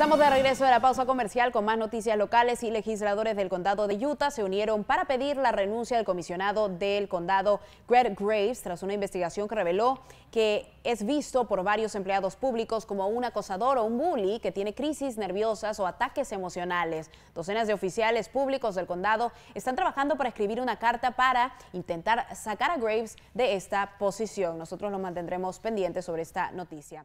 Estamos de regreso de la pausa comercial con más noticias locales y legisladores del condado de Utah se unieron para pedir la renuncia del comisionado del condado Greg Graves tras una investigación que reveló que es visto por varios empleados públicos como un acosador o un bully que tiene crisis nerviosas o ataques emocionales. Docenas de oficiales públicos del condado están trabajando para escribir una carta para intentar sacar a Graves de esta posición. Nosotros nos mantendremos pendientes sobre esta noticia.